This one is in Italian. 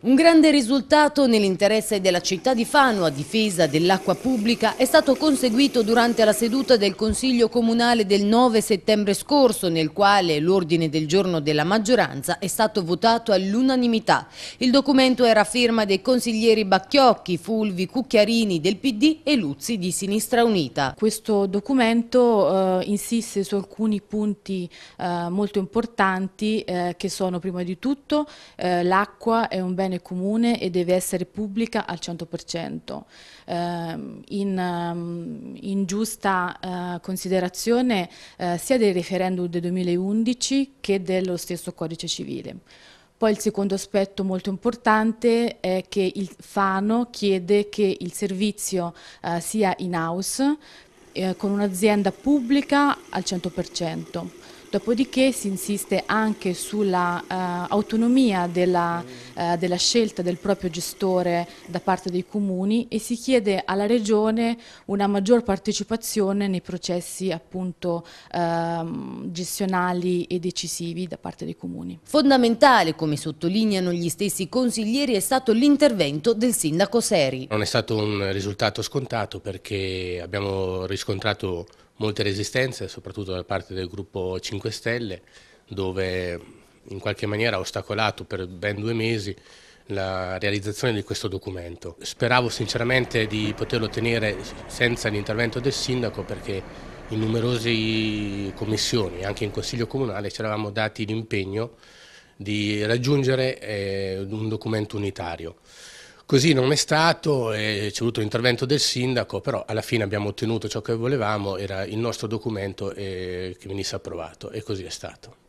Un grande risultato nell'interesse della città di Fano a difesa dell'acqua pubblica è stato conseguito durante la seduta del Consiglio Comunale del 9 settembre scorso nel quale l'ordine del giorno della maggioranza è stato votato all'unanimità. Il documento era firma dei consiglieri Bacchiocchi, Fulvi, Cucchiarini del PD e Luzzi di Sinistra Unita. Questo documento eh, insiste su alcuni punti eh, molto importanti eh, che sono prima di tutto eh, l'acqua è un bene bene comune e deve essere pubblica al 100%. Eh, in, ehm, in, giusta eh, considerazione eh, sia del referendum del 2011 che dello stesso codice civile. Poi il secondo aspetto molto importante è che il Fano chiede che il servizio eh, sia in house eh, con un'azienda pubblica al 100%. Dopodiché si insiste anche sull'autonomia uh, della eh, della scelta del proprio gestore da parte dei comuni e si chiede alla Regione una maggior partecipazione nei processi appunto ehm, gestionali e decisivi da parte dei comuni. Fondamentale, come sottolineano gli stessi consiglieri, è stato l'intervento del sindaco Seri. Non è stato un risultato scontato perché abbiamo riscontrato molte resistenze, soprattutto da parte del gruppo 5 Stelle, dove in qualche maniera ha ostacolato per ben due mesi la realizzazione di questo documento. Speravo sinceramente di poterlo ottenere senza l'intervento del sindaco perché in numerose commissioni, anche in consiglio comunale, ci eravamo dati l'impegno di raggiungere eh, un documento unitario. Così non è stato, eh, c'è voluto l'intervento del sindaco, però alla fine abbiamo ottenuto ciò che volevamo, era il nostro documento eh, che venisse approvato e così è stato.